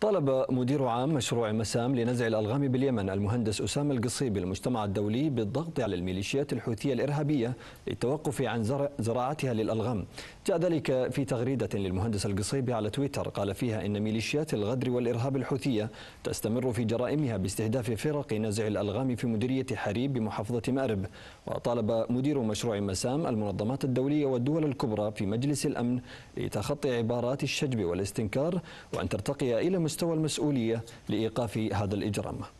طلب مدير عام مشروع مسام لنزع الألغام باليمن المهندس أسامة القصيبي المجتمع الدولي بالضغط على الميليشيات الحوثية الإرهابية للتوقف عن زراعتها للألغام جاء ذلك في تغريدة للمهندس القصيبي على تويتر قال فيها إن ميليشيات الغدر والإرهاب الحوثية تستمر في جرائمها باستهداف فرق نزع الألغام في مديرية حريب بمحافظة مأرب وطالب مدير مشروع مسام المنظمات الدولية والدول الكبرى في مجلس الأمن لتخطي عبارات الشجب والاستنكار وأن ترتقي إلى مستوى المسؤولية لإيقاف هذا الإجرام